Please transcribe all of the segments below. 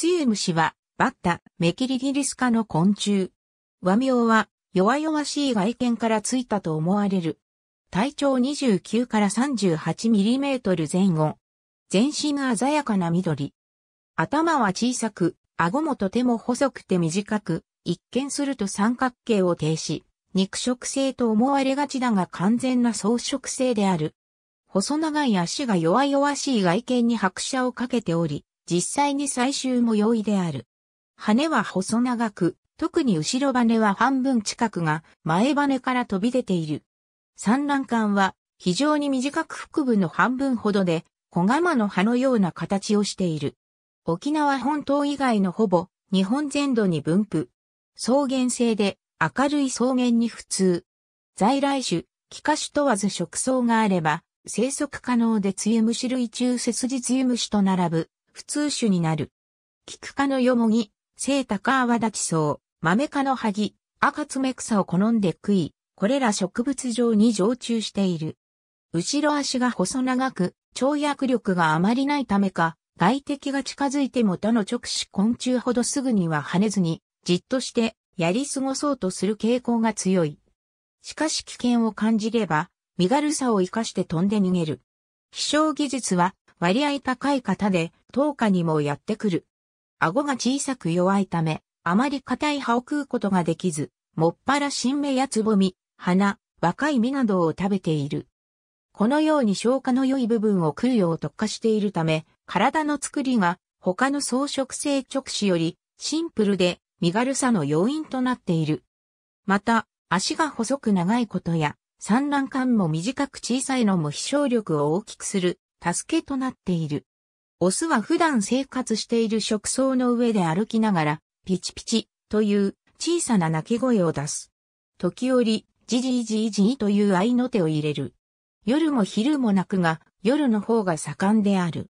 ツユムシは、バッタ、メキリギリス科の昆虫。和名は、弱々しい外見からついたと思われる。体長29から 38mm 前後。全身が鮮やかな緑。頭は小さく、顎もとても細くて短く、一見すると三角形を呈し、肉食性と思われがちだが完全な草食性である。細長い足が弱々しい外見に拍車をかけており、実際に採集も容易である。羽は細長く、特に後ろ羽は半分近くが前羽から飛び出ている。産卵管は非常に短く腹部の半分ほどで小釜の葉のような形をしている。沖縄本島以外のほぼ日本全土に分布。草原性で明るい草原に普通。在来種、気化種問わず食草があれば生息可能で梅雨虫類中切実梅雨虫と並ぶ普通種になる。菊科のよもぎ、聖高泡立ち草、豆科の萩、赤爪草を好んで食い、これら植物上に常駐している。後ろ足が細長く、跳躍力があまりないためか、外敵が近づいても他の直視昆虫ほどすぐには跳ねずに、じっとしてやり過ごそうとする傾向が強い。しかし危険を感じれば、身軽さを生かして飛んで逃げる。飛翔技術は割合高い方で、10日にもやってくる。顎が小さく弱いため、あまり硬い葉を食うことができず、もっぱら新芽やつぼみ、花、若い実などを食べている。このように消化の良い部分を食うよう特化しているため、体の作りが他の草食性直視よりシンプルで身軽さの要因となっている。また、足が細く長いことや、産卵管も短く小さいのも飛翔力を大きくする助けとなっている。オスは普段生活している食草の上で歩きながら、ピチピチという小さな鳴き声を出す。時折、じじいじいじいという合いの手を入れる。夜も昼も鳴くが、夜の方が盛んである。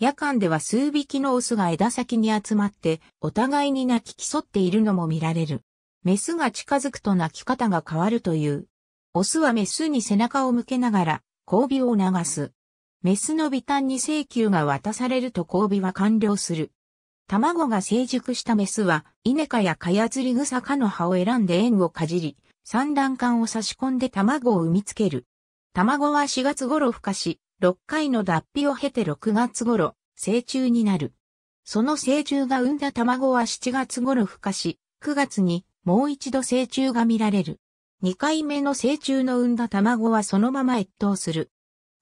夜間では数匹のオスが枝先に集まって、お互いに鳴き競っているのも見られる。メスが近づくと鳴き方が変わるという。オスはメスに背中を向けながら、交尾を流す。メスのビタンに請求が渡されると交尾は完了する。卵が成熟したメスは、イネカやカヤズリグサカの葉を選んで縁をかじり、産卵管を差し込んで卵を産みつける。卵は4月頃孵化し、6回の脱皮を経て6月頃、成虫になる。その成虫が産んだ卵は7月頃孵化し、9月にもう一度成虫が見られる。2回目の成虫の産んだ卵はそのまま越冬する。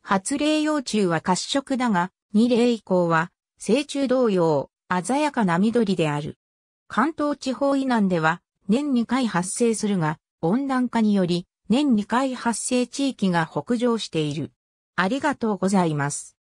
発令幼虫は褐色だが、二霊以降は、成虫同様、鮮やかな緑である。関東地方以南では、年2回発生するが、温暖化により、年2回発生地域が北上している。ありがとうございます。